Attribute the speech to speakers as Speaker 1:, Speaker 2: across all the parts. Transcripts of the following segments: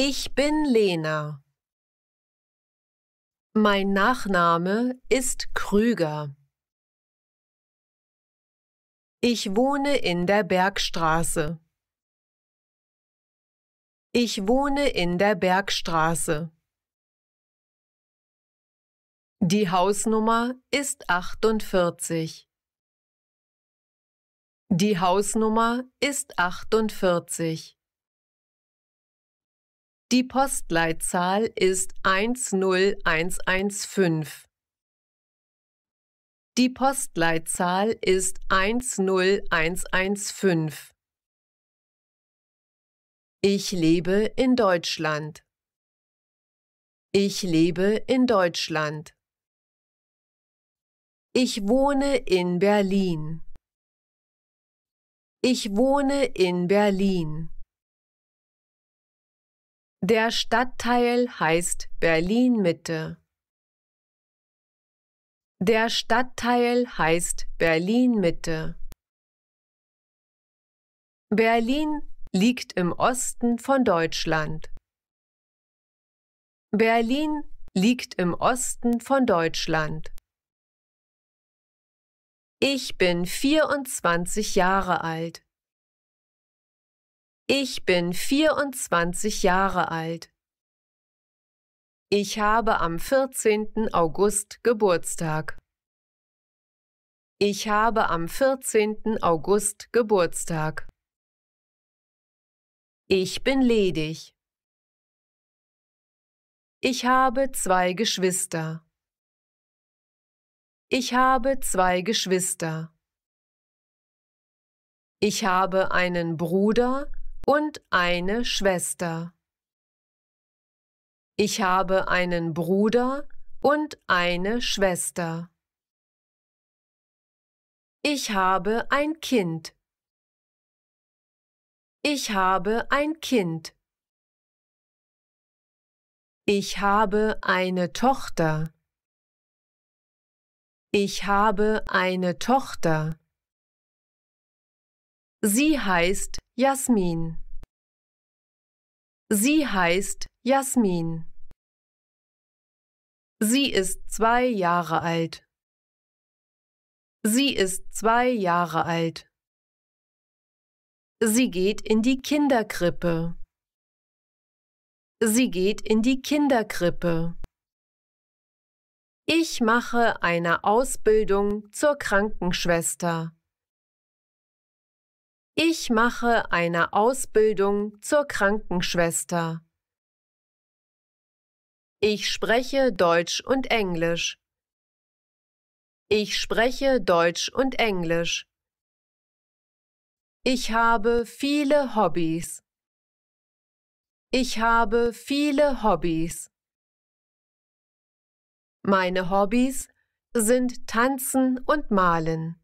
Speaker 1: Ich bin Lena. Mein Nachname ist Krüger. Ich wohne in der Bergstraße. Ich wohne in der Bergstraße. Die Hausnummer ist 48. Die Hausnummer ist 48. Die Postleitzahl ist 10115. Die Postleitzahl ist 10115. Ich lebe in Deutschland. Ich lebe in Deutschland. Ich wohne in Berlin. Ich wohne in Berlin. Der Stadtteil heißt Berlin Mitte. Der Stadtteil heißt Berlin Mitte. Berlin liegt im Osten von Deutschland. Berlin liegt im Osten von Deutschland. Ich bin 24 Jahre alt. Ich bin 24 Jahre alt. Ich habe am 14. August Geburtstag. Ich habe am 14. August Geburtstag. Ich bin ledig. Ich habe zwei Geschwister. Ich habe zwei Geschwister. Ich habe einen Bruder, und eine Schwester. Ich habe einen Bruder und eine Schwester. Ich habe ein Kind. Ich habe ein Kind. Ich habe eine Tochter. Ich habe eine Tochter. Sie heißt Jasmin. Sie heißt Jasmin. Sie ist zwei Jahre alt. Sie ist zwei Jahre alt. Sie geht in die Kinderkrippe. Sie geht in die Kinderkrippe. Ich mache eine Ausbildung zur Krankenschwester. Ich mache eine Ausbildung zur Krankenschwester. Ich spreche Deutsch und Englisch. Ich spreche Deutsch und Englisch. Ich habe viele Hobbys. Ich habe viele Hobbys. Meine Hobbys sind Tanzen und Malen.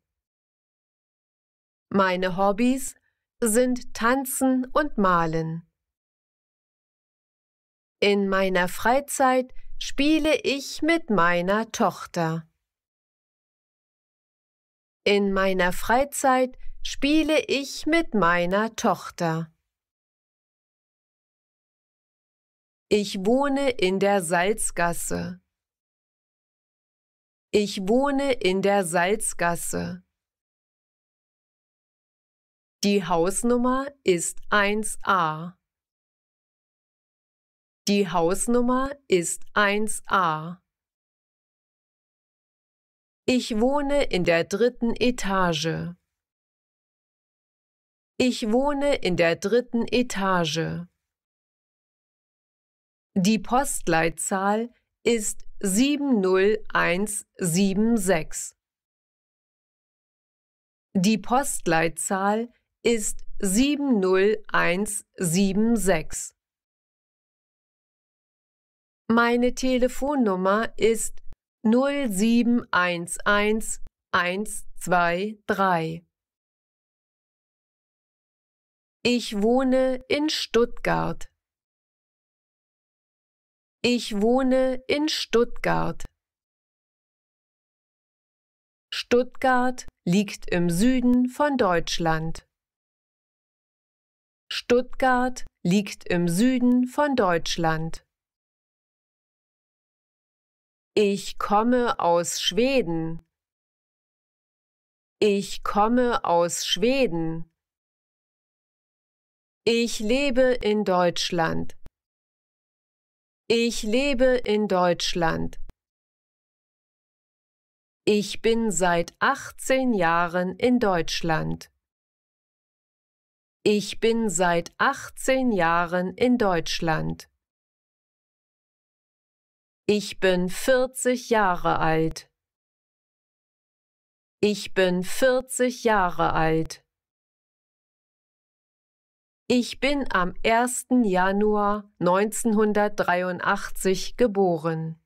Speaker 1: Meine Hobbys sind Tanzen und Malen. In meiner Freizeit spiele ich mit meiner Tochter. In meiner Freizeit spiele ich mit meiner Tochter. Ich wohne in der Salzgasse. Ich wohne in der Salzgasse. Die Hausnummer ist 1a. Die Hausnummer ist 1a. Ich wohne in der dritten Etage. Ich wohne in der dritten Etage. Die Postleitzahl ist 70176. Die Postleitzahl ist 70176. Meine Telefonnummer ist 0711123. Ich wohne in Stuttgart. Ich wohne in Stuttgart. Stuttgart liegt im Süden von Deutschland. Stuttgart liegt im Süden von Deutschland. Ich komme aus Schweden. Ich komme aus Schweden. Ich lebe in Deutschland. Ich lebe in Deutschland. Ich bin seit 18 Jahren in Deutschland. Ich bin seit 18 Jahren in Deutschland. Ich bin 40 Jahre alt. Ich bin 40 Jahre alt. Ich bin am 1. Januar 1983 geboren.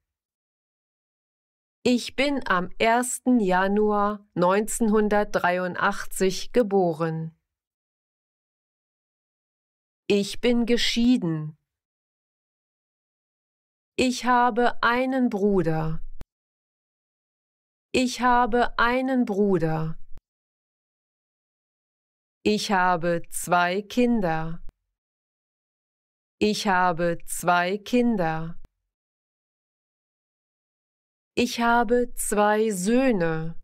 Speaker 1: Ich bin am 1. Januar 1983 geboren. Ich bin geschieden. Ich habe einen Bruder. Ich habe einen Bruder. Ich habe zwei Kinder. Ich habe zwei Kinder. Ich habe zwei Söhne.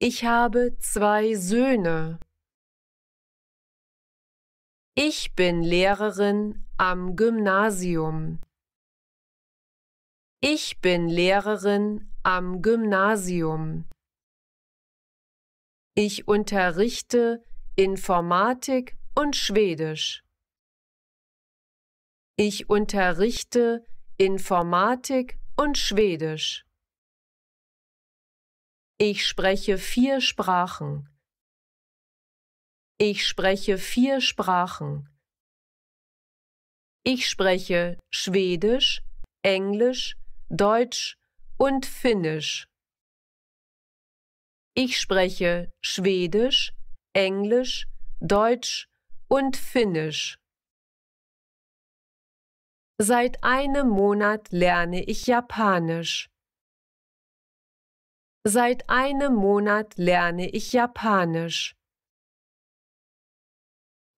Speaker 1: Ich habe zwei Söhne. Ich bin Lehrerin am Gymnasium. Ich bin Lehrerin am Gymnasium. Ich unterrichte Informatik und Schwedisch. Ich unterrichte Informatik und Schwedisch. Ich spreche vier Sprachen. Ich spreche vier Sprachen. Ich spreche Schwedisch, Englisch, Deutsch und Finnisch. Ich spreche Schwedisch, Englisch, Deutsch und Finnisch. Seit einem Monat lerne ich Japanisch. Seit einem Monat lerne ich Japanisch.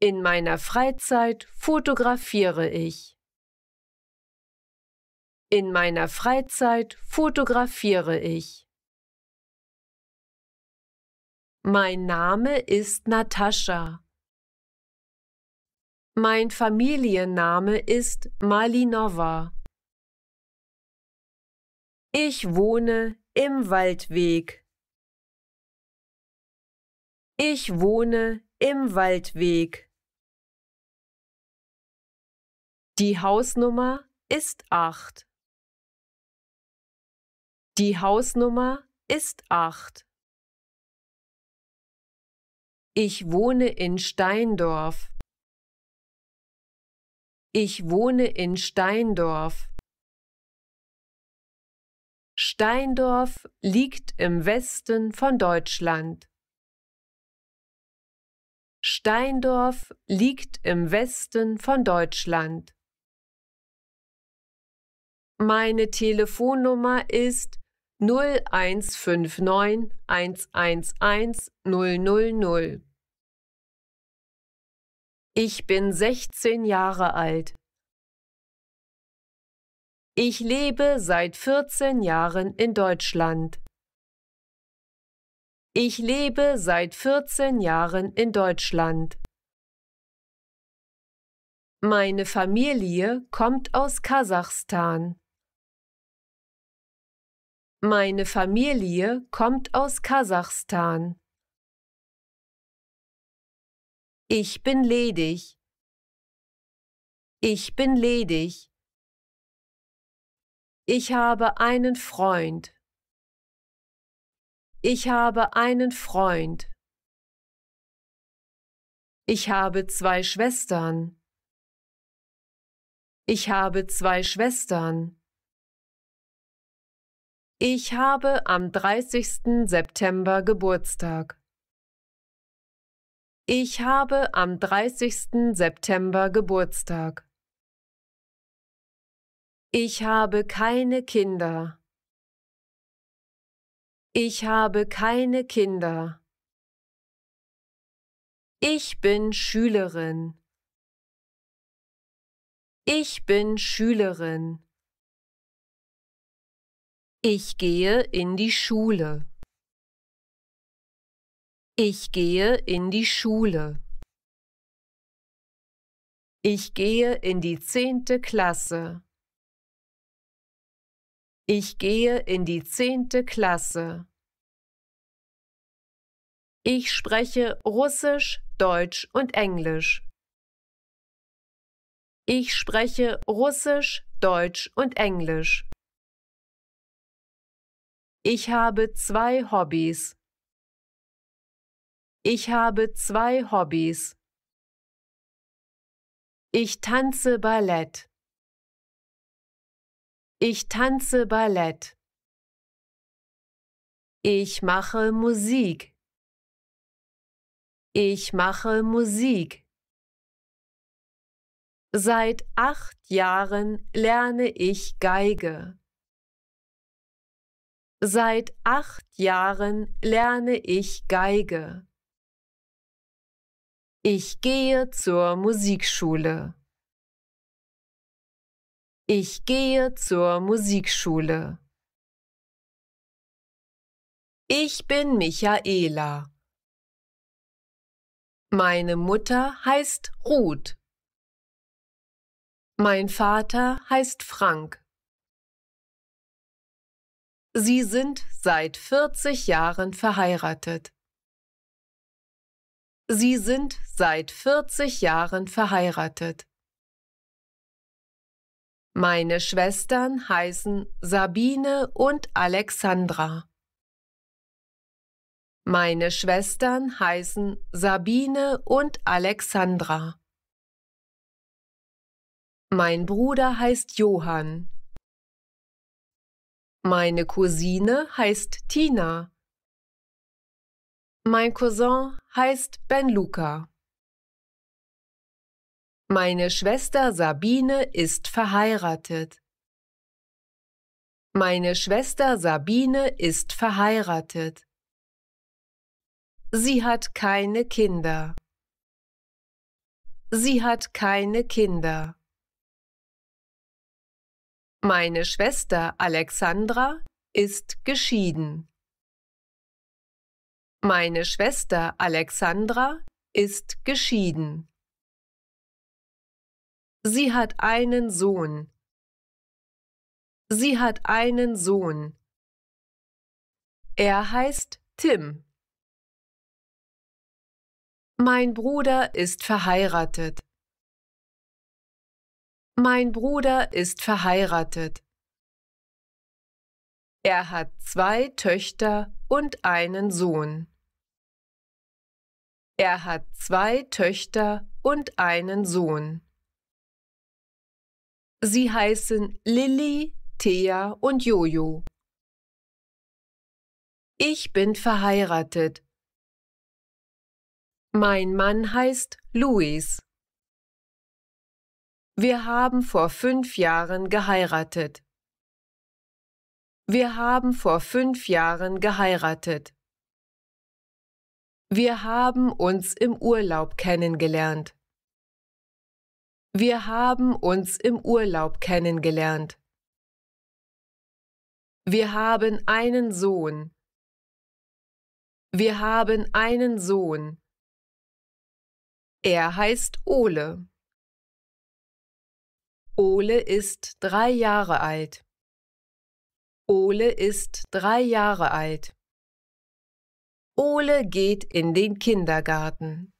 Speaker 1: In meiner Freizeit fotografiere ich. In meiner Freizeit fotografiere ich. Mein Name ist Natascha. Mein Familienname ist Malinova. Ich wohne im Waldweg. Ich wohne im Waldweg. Die Hausnummer ist acht. Die Hausnummer ist acht. Ich wohne in Steindorf. Ich wohne in Steindorf. Steindorf liegt im Westen von Deutschland. Steindorf liegt im Westen von Deutschland. Meine Telefonnummer ist 0159 111 Ich bin 16 Jahre alt. Ich lebe seit 14 Jahren in Deutschland. Ich lebe seit 14 Jahren in Deutschland. Meine Familie kommt aus Kasachstan. Meine Familie kommt aus Kasachstan. Ich bin ledig. Ich bin ledig. Ich habe einen Freund. Ich habe einen Freund. Ich habe zwei Schwestern. Ich habe zwei Schwestern. Ich habe am 30. September Geburtstag. Ich habe am 30. September Geburtstag. Ich habe keine Kinder. Ich habe keine Kinder. Ich bin Schülerin. Ich bin Schülerin. Ich gehe in die Schule. Ich gehe in die Schule. Ich gehe in die zehnte Klasse. Ich gehe in die zehnte Klasse. Ich spreche Russisch, Deutsch und Englisch. Ich spreche Russisch, Deutsch und Englisch. Ich habe zwei Hobbys. Ich habe zwei Hobbys. Ich tanze Ballett. Ich tanze Ballett. Ich mache Musik. Ich mache Musik. Seit acht Jahren lerne ich Geige. Seit acht Jahren lerne ich Geige. Ich gehe zur Musikschule. Ich gehe zur Musikschule. Ich bin Michaela. Meine Mutter heißt Ruth. Mein Vater heißt Frank. Sie sind seit 40 Jahren verheiratet. Sie sind seit 40 Jahren verheiratet. Meine Schwestern heißen Sabine und Alexandra. Meine Schwestern heißen Sabine und Alexandra. Mein Bruder heißt Johann. Meine Cousine heißt Tina. Mein Cousin heißt Benluca. Meine Schwester Sabine ist verheiratet. Meine Schwester Sabine ist verheiratet. Sie hat keine Kinder. Sie hat keine Kinder. Meine Schwester Alexandra ist geschieden. Meine Schwester Alexandra ist geschieden. Sie hat einen Sohn. Sie hat einen Sohn. Er heißt Tim. Mein Bruder ist verheiratet. Mein Bruder ist verheiratet. Er hat zwei Töchter und einen Sohn. Er hat zwei Töchter und einen Sohn. Sie heißen Lilly, Thea und Jojo. Ich bin verheiratet. Mein Mann heißt Luis. Wir haben vor fünf Jahren geheiratet. Wir haben vor fünf Jahren geheiratet. Wir haben uns im Urlaub kennengelernt. Wir haben uns im Urlaub kennengelernt. Wir haben einen Sohn. Wir haben einen Sohn. Er heißt Ole. Ole ist drei Jahre alt. Ole ist drei Jahre alt. Ole geht in den Kindergarten.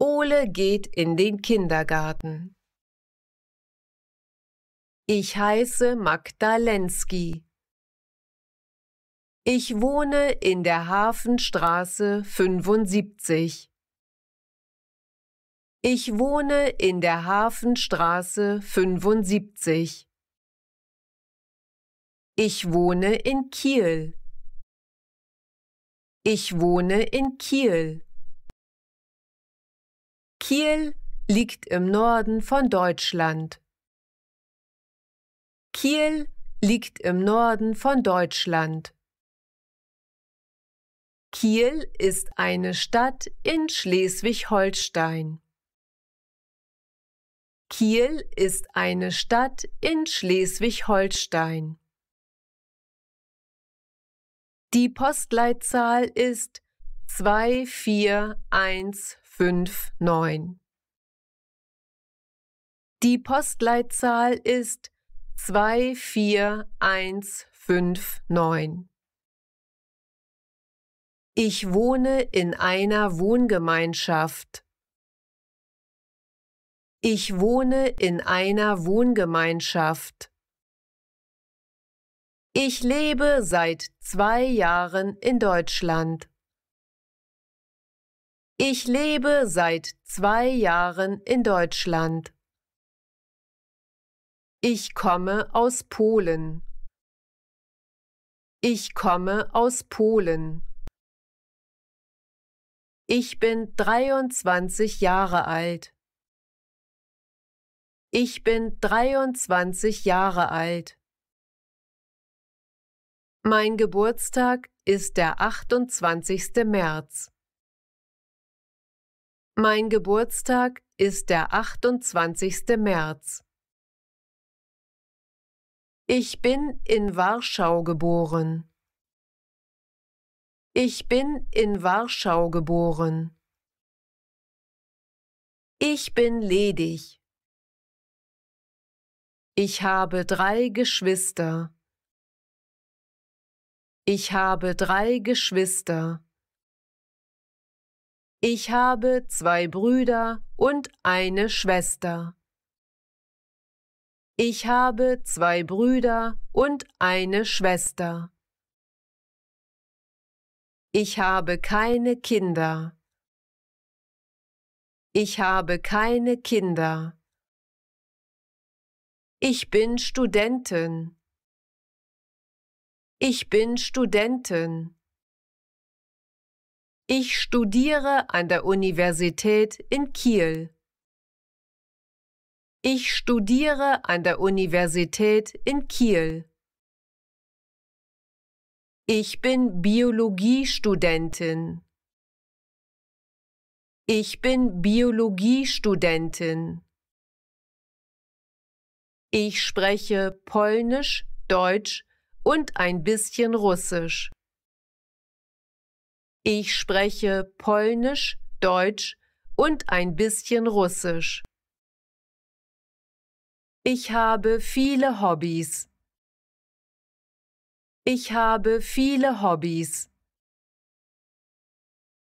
Speaker 1: Ole geht in den Kindergarten. Ich heiße Magdalenski. Ich wohne in der Hafenstraße 75. Ich wohne in der Hafenstraße 75. Ich wohne in Kiel. Ich wohne in Kiel. Kiel liegt im Norden von Deutschland. Kiel liegt im Norden von Deutschland. Kiel ist eine Stadt in Schleswig-Holstein. Kiel ist eine Stadt in Schleswig-Holstein. Die Postleitzahl ist 24159. Die Postleitzahl ist 24159. Ich wohne in einer Wohngemeinschaft. Ich wohne in einer Wohngemeinschaft. Ich lebe seit zwei Jahren in Deutschland. Ich lebe seit zwei Jahren in Deutschland. Ich komme aus Polen. Ich komme aus Polen. Ich bin 23 Jahre alt. Ich bin 23 Jahre alt. Mein Geburtstag ist der 28. März. Mein Geburtstag ist der 28. März. Ich bin in Warschau geboren. Ich bin in Warschau geboren. Ich bin ledig. Ich habe drei Geschwister. Ich habe drei Geschwister. Ich habe zwei Brüder und eine Schwester. Ich habe zwei Brüder und eine Schwester. Ich habe keine Kinder. Ich habe keine Kinder. Ich bin Studentin. Ich bin Studentin. Ich studiere an der Universität in Kiel. Ich studiere an der Universität in Kiel. Ich bin Biologiestudentin. Ich bin Biologiestudentin. Ich spreche Polnisch, Deutsch und ein bisschen Russisch. Ich spreche Polnisch, Deutsch und ein bisschen Russisch. Ich habe viele Hobbys. Ich habe viele Hobbys.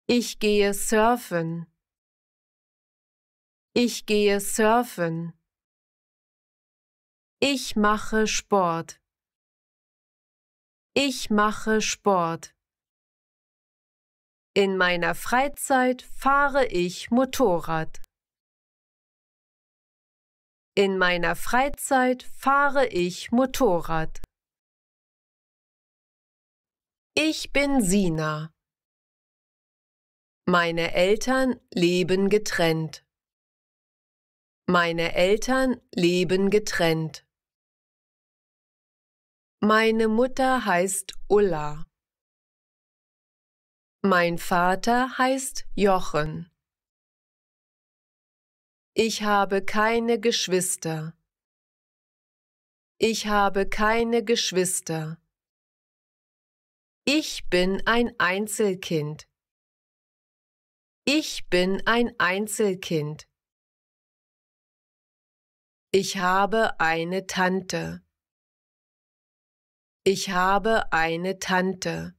Speaker 1: Ich gehe surfen. Ich gehe surfen. Ich mache Sport. Ich mache Sport. In meiner Freizeit fahre ich Motorrad. In meiner Freizeit fahre ich Motorrad. Ich bin Sina. Meine Eltern leben getrennt. Meine Eltern leben getrennt. Meine Mutter heißt Ulla. Mein Vater heißt Jochen. Ich habe keine Geschwister. Ich habe keine Geschwister. Ich bin ein Einzelkind. Ich bin ein Einzelkind. Ich habe eine Tante. Ich habe eine Tante.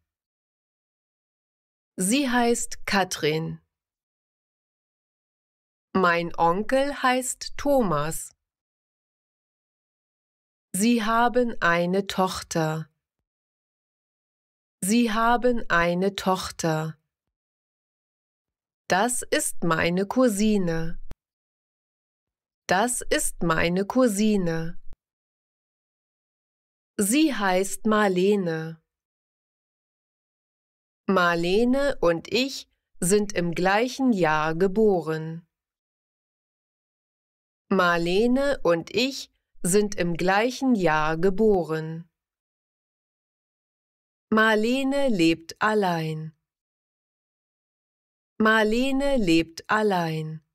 Speaker 1: Sie heißt Katrin. Mein Onkel heißt Thomas. Sie haben eine Tochter. Sie haben eine Tochter. Das ist meine Cousine. Das ist meine Cousine. Sie heißt Marlene. Marlene und ich sind im gleichen Jahr geboren. Marlene und ich sind im gleichen Jahr geboren. Marlene lebt allein. Marlene lebt allein.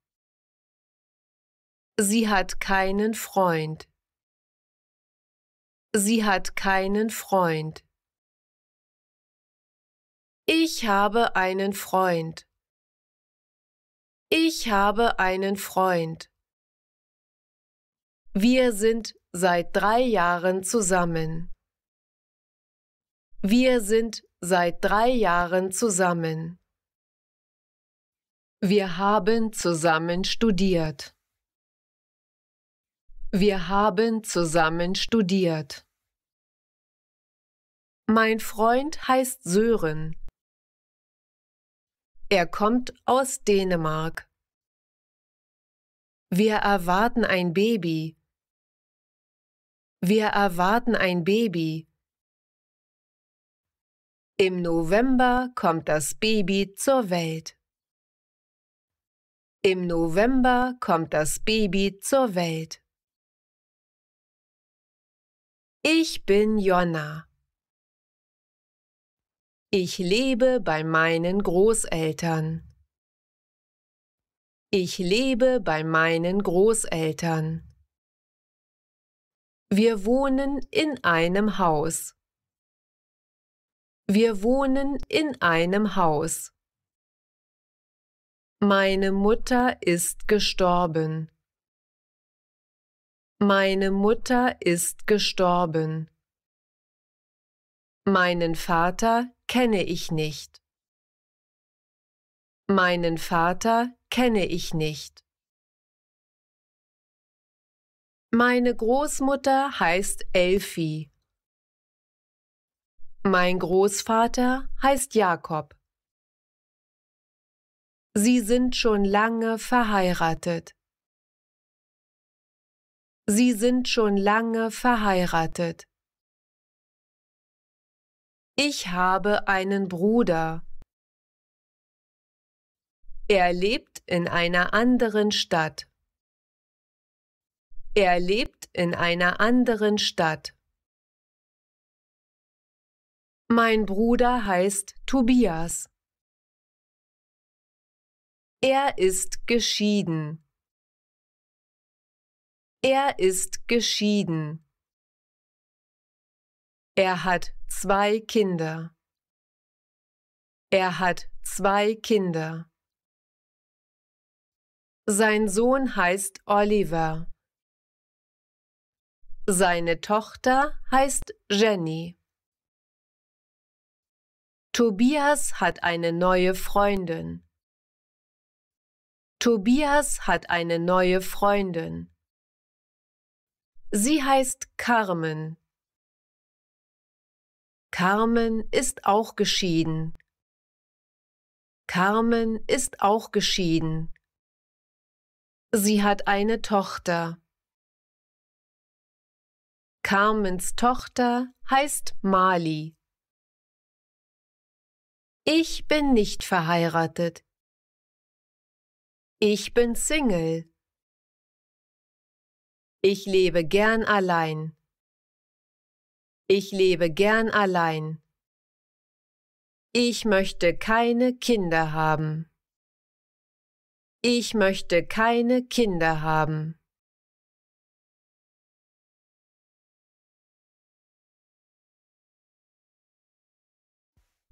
Speaker 1: Sie hat keinen Freund. Sie hat keinen Freund. Ich habe einen Freund. Ich habe einen Freund. Wir sind seit drei Jahren zusammen. Wir sind seit drei Jahren zusammen. Wir haben zusammen studiert. Wir haben zusammen studiert. Mein Freund heißt Sören. Er kommt aus Dänemark. Wir erwarten ein Baby. Wir erwarten ein Baby. Im November kommt das Baby zur Welt. Im November kommt das Baby zur Welt. Ich bin Jonna. Ich lebe bei meinen Großeltern. Ich lebe bei meinen Großeltern. Wir wohnen in einem Haus. Wir wohnen in einem Haus. Meine Mutter ist gestorben. Meine Mutter ist gestorben. Meinen Vater kenne ich nicht. Meinen Vater kenne ich nicht. Meine Großmutter heißt Elfi. Mein Großvater heißt Jakob. Sie sind schon lange verheiratet. Sie sind schon lange verheiratet. Ich habe einen Bruder. Er lebt in einer anderen Stadt. Er lebt in einer anderen Stadt. Mein Bruder heißt Tobias. Er ist geschieden. Er ist geschieden. Er hat zwei Kinder. Er hat zwei Kinder. Sein Sohn heißt Oliver. Seine Tochter heißt Jenny. Tobias hat eine neue Freundin. Tobias hat eine neue Freundin. Sie heißt Carmen. Carmen ist auch geschieden. Carmen ist auch geschieden. Sie hat eine Tochter. Carmens Tochter heißt Mali. Ich bin nicht verheiratet. Ich bin Single. Ich lebe gern allein. Ich lebe gern allein. Ich möchte keine Kinder haben. Ich möchte keine Kinder haben.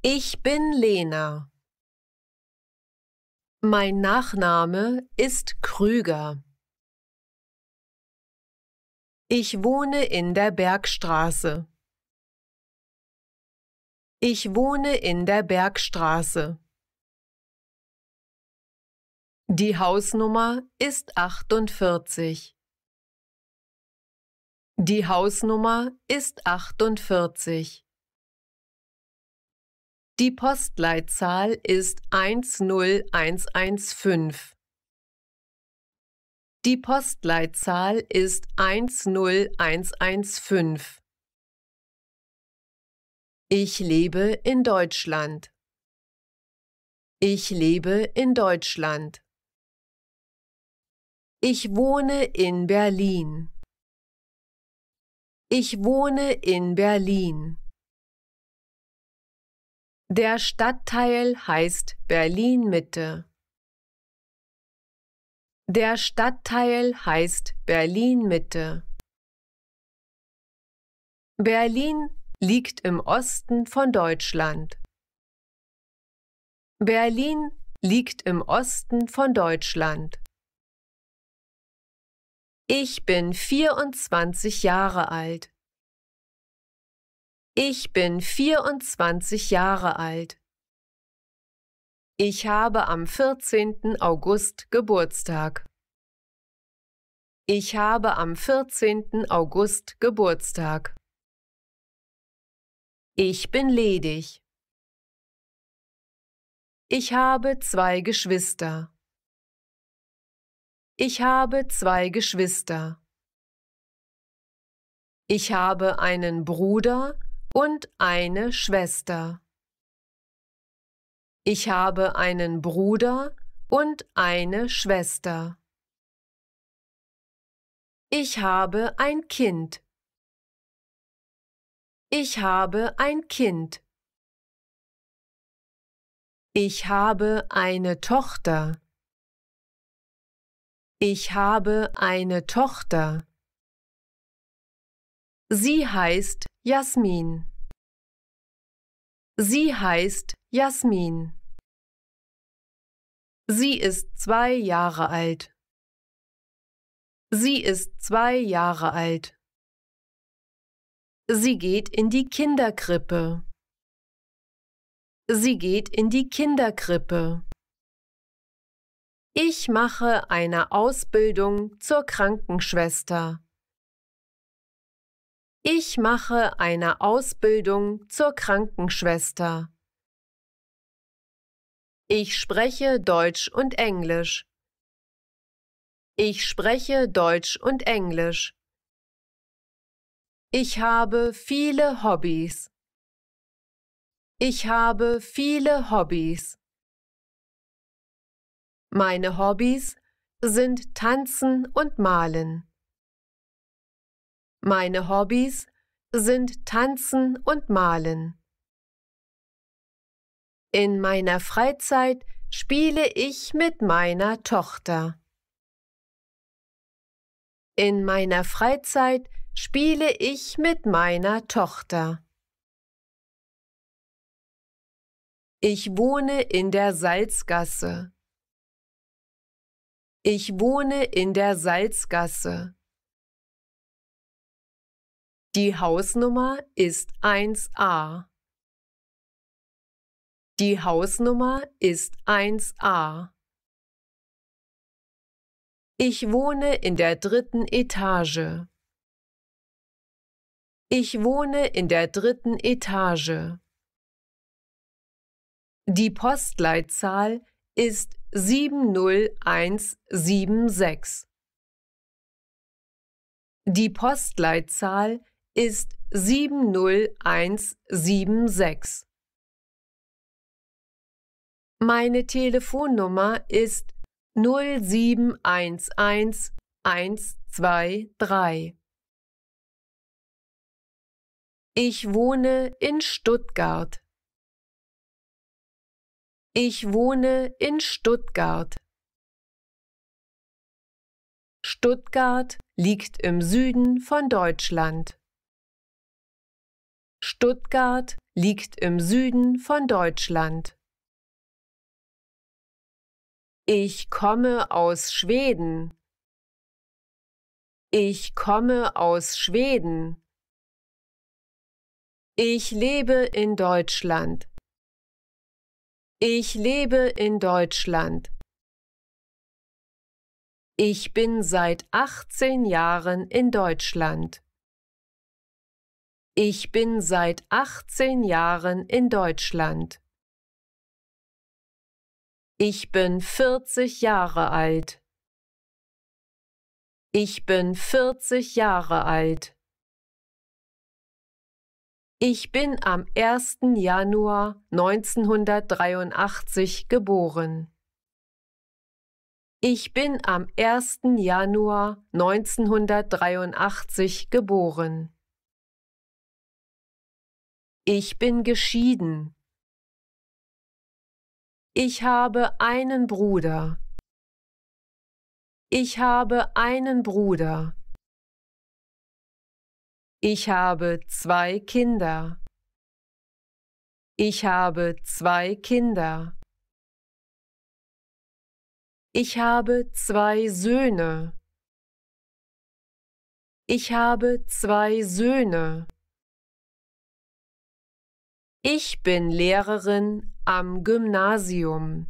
Speaker 1: Ich bin Lena. Mein Nachname ist Krüger. Ich wohne in der Bergstraße. Ich wohne in der Bergstraße. Die Hausnummer ist 48. Die Hausnummer ist 48. Die Postleitzahl ist 10115. Die Postleitzahl ist 10115. Ich lebe in Deutschland. Ich lebe in Deutschland. Ich wohne in Berlin. Ich wohne in Berlin. Der Stadtteil heißt Berlin Mitte. Der Stadtteil heißt Berlin-Mitte. Berlin liegt im Osten von Deutschland. Berlin liegt im Osten von Deutschland. Ich bin 24 Jahre alt. Ich bin 24 Jahre alt. Ich habe am 14. August Geburtstag. Ich habe am 14. August Geburtstag. Ich bin ledig. Ich habe zwei Geschwister. Ich habe zwei Geschwister. Ich habe einen Bruder und eine Schwester. Ich habe einen Bruder und eine Schwester. Ich habe ein Kind. Ich habe ein Kind. Ich habe eine Tochter. Ich habe eine Tochter. Sie heißt Jasmin. Sie heißt Jasmin. Sie ist zwei Jahre alt. Sie ist zwei Jahre alt. Sie geht in die Kinderkrippe. Sie geht in die Kinderkrippe. Ich mache eine Ausbildung zur Krankenschwester. Ich mache eine Ausbildung zur Krankenschwester. Ich spreche Deutsch und Englisch. Ich spreche Deutsch und Englisch. Ich habe viele Hobbys. Ich habe viele Hobbys. Meine Hobbys sind Tanzen und Malen. Meine Hobbys sind Tanzen und Malen. In meiner Freizeit spiele ich mit meiner Tochter. In meiner Freizeit spiele ich mit meiner Tochter. Ich wohne in der Salzgasse. Ich wohne in der Salzgasse. Die Hausnummer ist 1a. Die Hausnummer ist 1a. Ich wohne in der dritten Etage. Ich wohne in der dritten Etage. Die Postleitzahl ist 70176. Die Postleitzahl ist 70176. Meine Telefonnummer ist 07111 123. Ich wohne in Stuttgart. Ich wohne in Stuttgart. Stuttgart liegt im Süden von Deutschland. Stuttgart liegt im Süden von Deutschland. Ich komme aus Schweden. Ich komme aus Schweden. Ich lebe in Deutschland. Ich lebe in Deutschland. Ich bin seit 18 Jahren in Deutschland. Ich bin seit 18 Jahren in Deutschland. Ich bin vierzig Jahre alt. Ich bin vierzig Jahre alt. Ich bin am 1. Januar 1983 geboren. Ich bin am 1. Januar 1983 geboren. Ich bin geschieden. Ich habe einen Bruder. Ich habe einen Bruder. Ich habe zwei Kinder. Ich habe zwei Kinder. Ich habe zwei Söhne. Ich habe zwei Söhne. Ich bin Lehrerin am Gymnasium.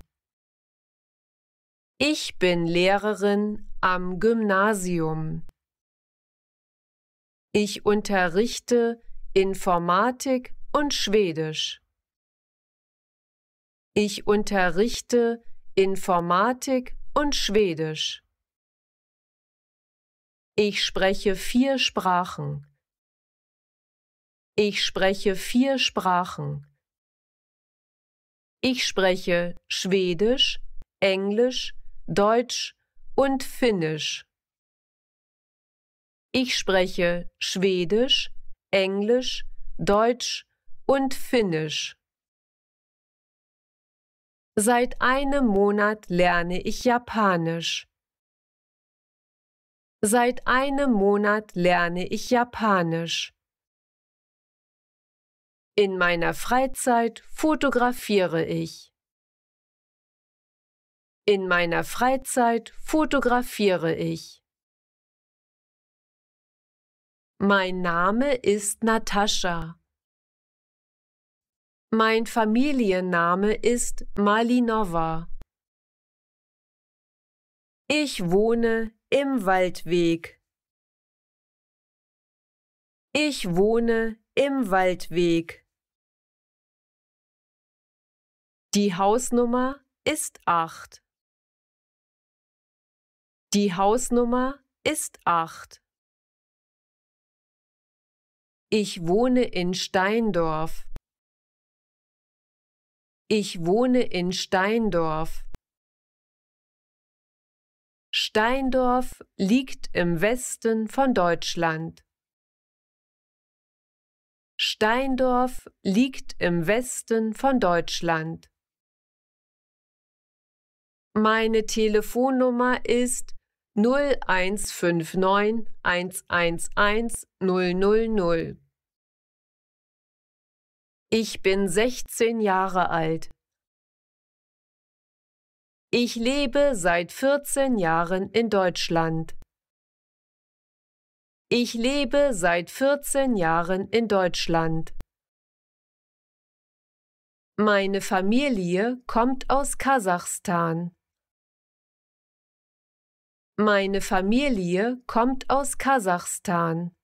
Speaker 1: Ich bin Lehrerin am Gymnasium. Ich unterrichte Informatik und Schwedisch. Ich unterrichte Informatik und Schwedisch. Ich spreche vier Sprachen ich spreche vier Sprachen. Ich spreche Schwedisch, Englisch, Deutsch und Finnisch. Ich spreche Schwedisch, Englisch, Deutsch und Finnisch. Seit einem Monat lerne ich Japanisch. Seit einem Monat lerne ich Japanisch. In meiner Freizeit fotografiere ich. In meiner Freizeit fotografiere ich. Mein Name ist Natascha. Mein Familienname ist Malinova. Ich wohne im Waldweg. Ich wohne im Waldweg. Die Hausnummer ist acht. Die Hausnummer ist acht. Ich wohne in Steindorf. Ich wohne in Steindorf. Steindorf liegt im Westen von Deutschland. Steindorf liegt im Westen von Deutschland. Meine Telefonnummer ist 0159 111 Ich bin 16 Jahre alt. Ich lebe seit 14 Jahren in Deutschland. Ich lebe seit 14 Jahren in Deutschland. Meine Familie kommt aus Kasachstan. Meine Familie kommt aus Kasachstan.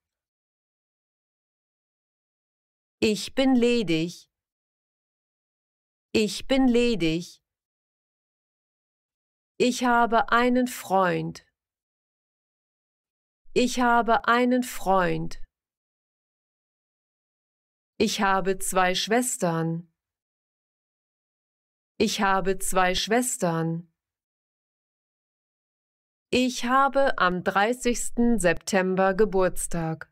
Speaker 1: Ich bin ledig. Ich bin ledig. Ich habe einen Freund. Ich habe einen Freund. Ich habe zwei Schwestern. Ich habe zwei Schwestern. Ich habe am 30. September Geburtstag.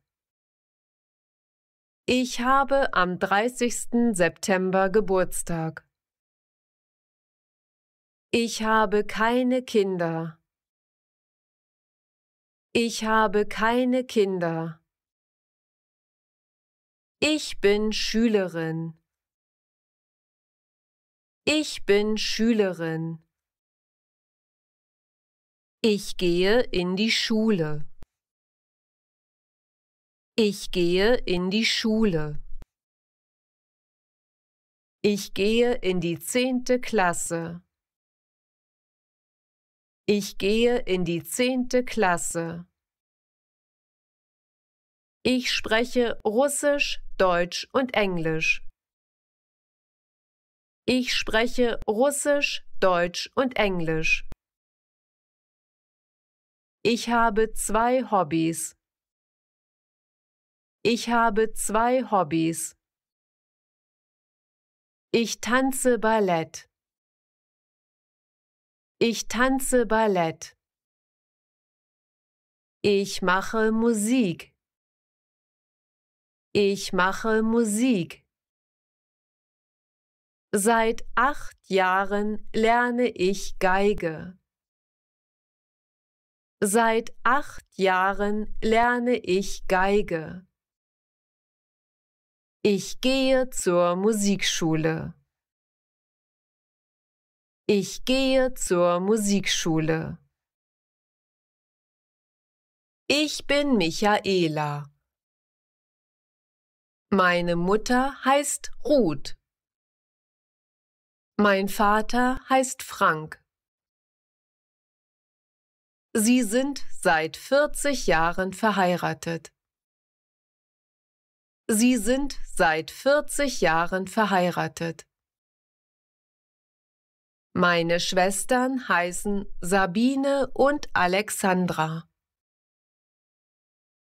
Speaker 1: Ich habe am 30. September Geburtstag. Ich habe keine Kinder. Ich habe keine Kinder. Ich bin Schülerin. Ich bin Schülerin. Ich gehe in die Schule. Ich gehe in die Schule. Ich gehe in die zehnte Klasse. Ich gehe in die zehnte Klasse. Ich spreche Russisch, Deutsch und Englisch. Ich spreche Russisch, Deutsch und Englisch. Ich habe zwei Hobbys. Ich habe zwei Hobbys. Ich tanze Ballett. Ich tanze Ballett. Ich mache Musik. Ich mache Musik. Seit acht Jahren lerne ich Geige. Seit acht Jahren lerne ich Geige. Ich gehe zur Musikschule. Ich gehe zur Musikschule. Ich bin Michaela. Meine Mutter heißt Ruth. Mein Vater heißt Frank. Sie sind seit 40 Jahren verheiratet. Sie sind seit 40 Jahren verheiratet. Meine Schwestern heißen Sabine und Alexandra.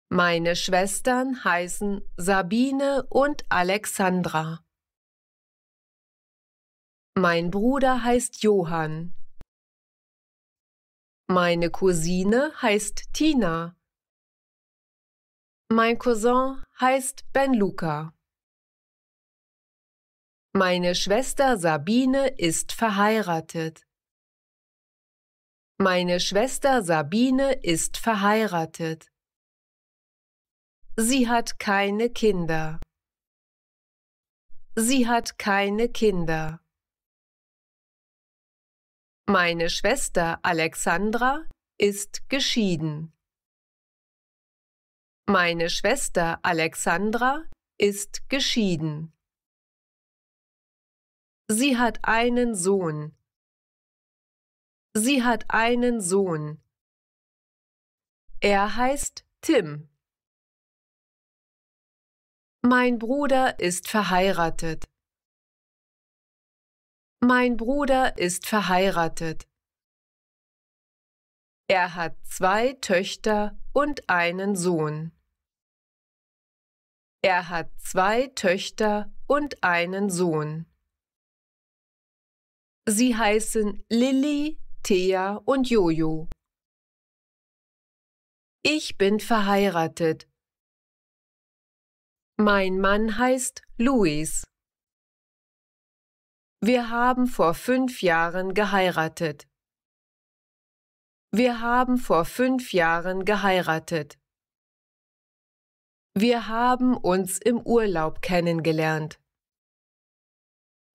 Speaker 1: Meine Schwestern heißen Sabine und Alexandra. Mein Bruder heißt Johann. Meine Cousine heißt Tina. Mein Cousin heißt Benluca. Meine Schwester Sabine ist verheiratet. Meine Schwester Sabine ist verheiratet. Sie hat keine Kinder. Sie hat keine Kinder. Meine Schwester Alexandra ist geschieden. Meine Schwester Alexandra ist geschieden. Sie hat einen Sohn. Sie hat einen Sohn. Er heißt Tim. Mein Bruder ist verheiratet. Mein Bruder ist verheiratet. Er hat zwei Töchter und einen Sohn. Er hat zwei Töchter und einen Sohn. Sie heißen Lilly, Thea und Jojo. Ich bin verheiratet. Mein Mann heißt Luis. Wir haben vor fünf Jahren geheiratet. Wir haben vor fünf Jahren geheiratet. Wir haben uns im Urlaub kennengelernt.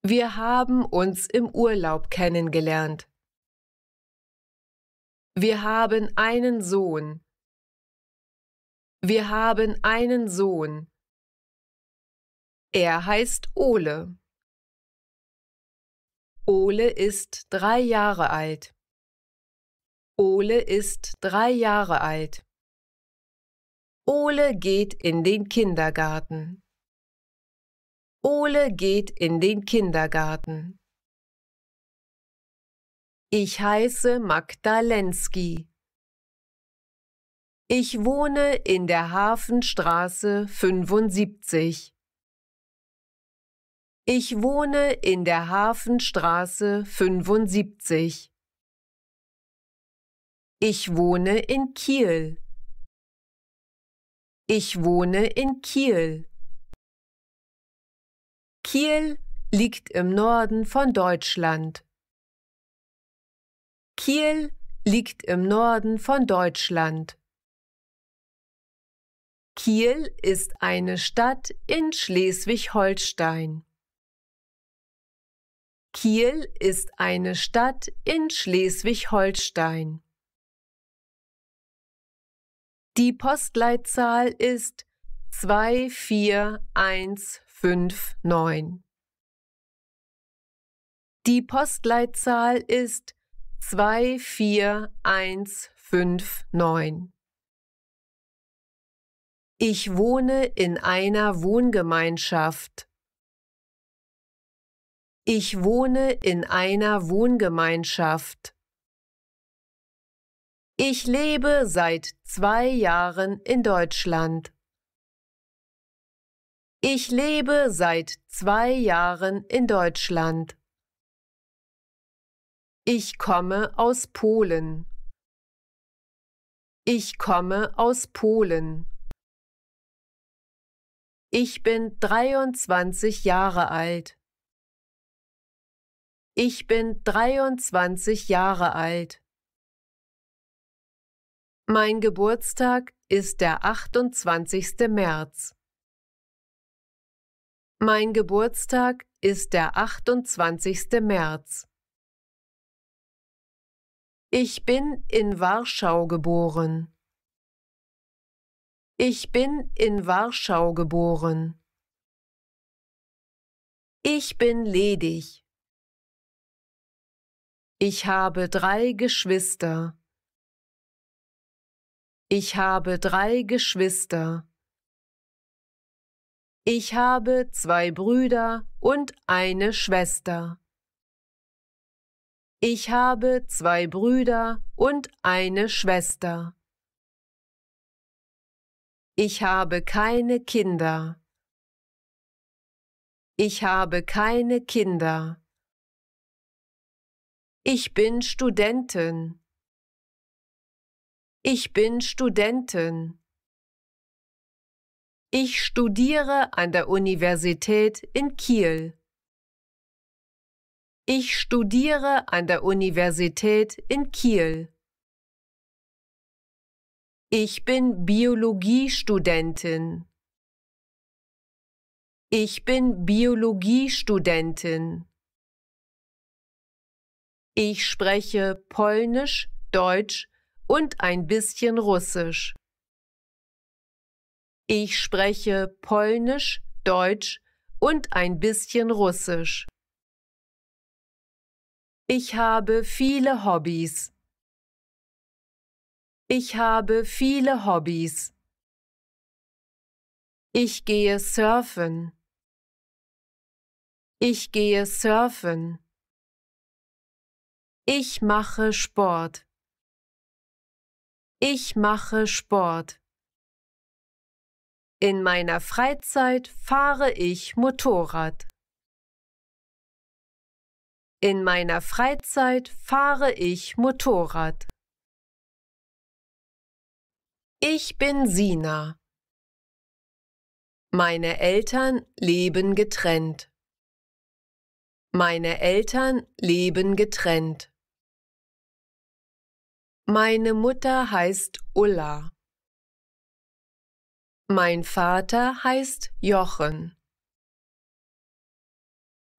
Speaker 1: Wir haben uns im Urlaub kennengelernt. Wir haben einen Sohn. Wir haben einen Sohn. Er heißt Ole. Ole ist drei Jahre alt. Ole ist drei Jahre alt. Ole geht in den Kindergarten. Ole geht in den Kindergarten. Ich heiße Magdalensky. Ich wohne in der Hafenstraße 75. Ich wohne in der Hafenstraße 75. Ich wohne in Kiel. Ich wohne in Kiel. Kiel liegt im Norden von Deutschland. Kiel liegt im Norden von Deutschland. Kiel ist eine Stadt in Schleswig-Holstein. Kiel ist eine Stadt in Schleswig-Holstein. Die Postleitzahl ist 24159. Die Postleitzahl ist 24159. Ich wohne in einer Wohngemeinschaft. Ich wohne in einer Wohngemeinschaft. Ich lebe seit zwei Jahren in Deutschland. Ich lebe seit zwei Jahren in Deutschland. Ich komme aus Polen. Ich komme aus Polen. Ich bin 23 Jahre alt. Ich bin 23 Jahre alt. Mein Geburtstag ist der 28. März. Mein Geburtstag ist der 28. März. Ich bin in Warschau geboren. Ich bin in Warschau geboren. Ich bin ledig. Ich habe drei Geschwister. Ich habe drei Geschwister. Ich habe zwei Brüder und eine Schwester. Ich habe zwei Brüder und eine Schwester. Ich habe keine Kinder. Ich habe keine Kinder. Ich bin Studentin. Ich bin Studentin. Ich studiere an der Universität in Kiel. Ich studiere an der Universität in Kiel. Ich bin Biologiestudentin. Ich bin Biologiestudentin. Ich spreche Polnisch, Deutsch und ein bisschen Russisch. Ich spreche Polnisch, Deutsch und ein bisschen Russisch. Ich habe viele Hobbys. Ich habe viele Hobbys. Ich gehe surfen. Ich gehe surfen. Ich mache Sport. Ich mache Sport. In meiner Freizeit fahre ich Motorrad. In meiner Freizeit fahre ich Motorrad. Ich bin Sina. Meine Eltern leben getrennt. Meine Eltern leben getrennt. Meine Mutter heißt Ulla. Mein Vater heißt Jochen.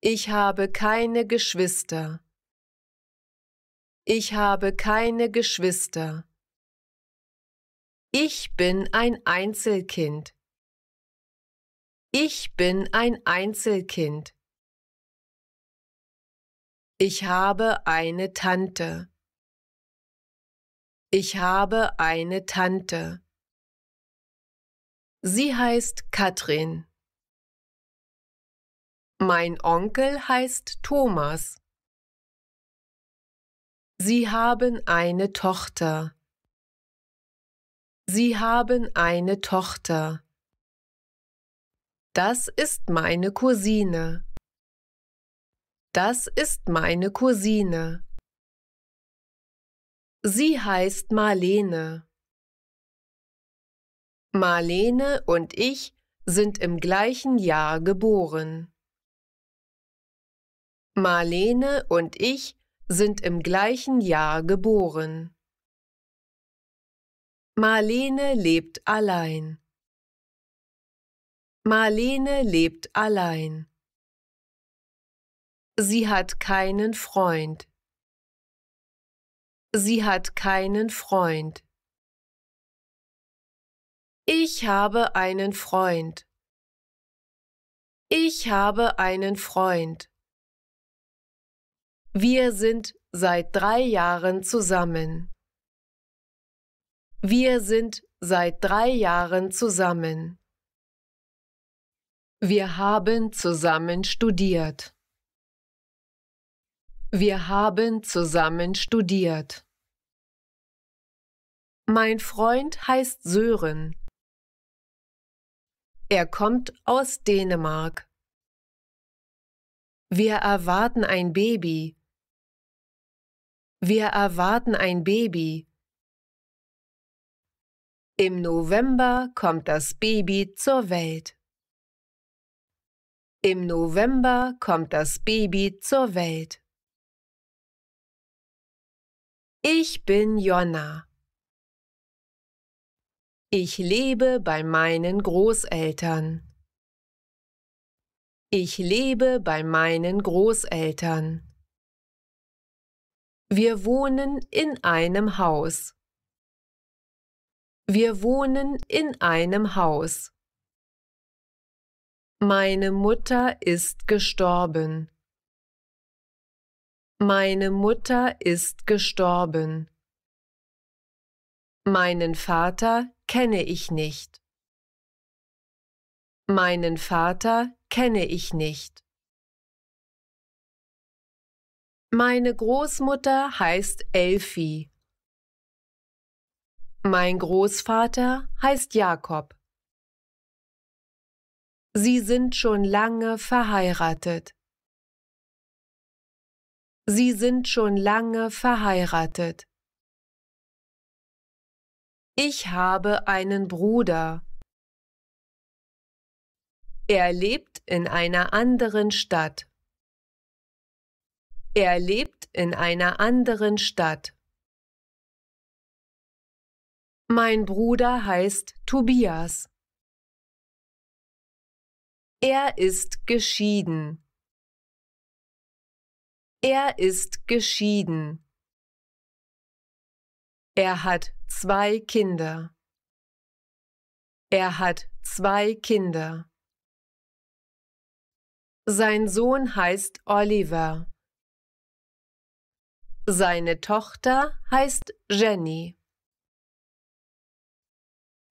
Speaker 1: Ich habe keine Geschwister. Ich habe keine Geschwister. Ich bin ein Einzelkind. Ich bin ein Einzelkind. Ich habe eine Tante. Ich habe eine Tante. Sie heißt Katrin. Mein Onkel heißt Thomas. Sie haben eine Tochter. Sie haben eine Tochter. Das ist meine Cousine. Das ist meine Cousine. Sie heißt Marlene. Marlene und ich sind im gleichen Jahr geboren. Marlene und ich sind im gleichen Jahr geboren. Marlene lebt allein. Marlene lebt allein. Sie hat keinen Freund. Sie hat keinen Freund. Ich habe einen Freund. Ich habe einen Freund. Wir sind seit drei Jahren zusammen. Wir sind seit drei Jahren zusammen. Wir haben zusammen studiert. Wir haben zusammen studiert. Mein Freund heißt Sören. Er kommt aus Dänemark. Wir erwarten ein Baby. Wir erwarten ein Baby. Im November kommt das Baby zur Welt. Im November kommt das Baby zur Welt. Ich bin Jonna. Ich lebe bei meinen Großeltern. Ich lebe bei meinen Großeltern. Wir wohnen in einem Haus. Wir wohnen in einem Haus. Meine Mutter ist gestorben. Meine Mutter ist gestorben. Meinen Vater kenne ich nicht. Meinen Vater kenne ich nicht. Meine Großmutter heißt Elfi. Mein Großvater heißt Jakob. Sie sind schon lange verheiratet. Sie sind schon lange verheiratet. Ich habe einen Bruder. Er lebt in einer anderen Stadt. Er lebt in einer anderen Stadt. Mein Bruder heißt Tobias. Er ist geschieden. Er ist geschieden. Er hat zwei Kinder. Er hat zwei Kinder. Sein Sohn heißt Oliver. Seine Tochter heißt Jenny.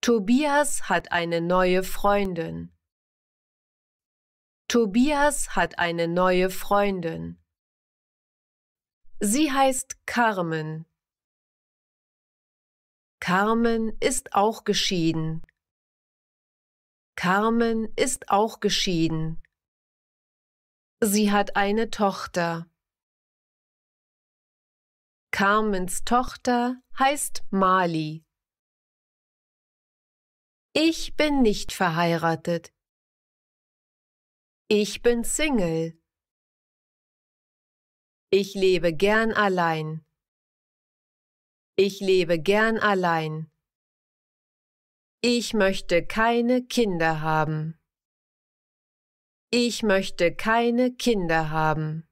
Speaker 1: Tobias hat eine neue Freundin. Tobias hat eine neue Freundin. Sie heißt Carmen. Carmen ist auch geschieden. Carmen ist auch geschieden. Sie hat eine Tochter. Carmens Tochter heißt Mali. Ich bin nicht verheiratet. Ich bin Single. Ich lebe gern allein. Ich lebe gern allein. Ich möchte keine Kinder haben. Ich möchte keine Kinder haben.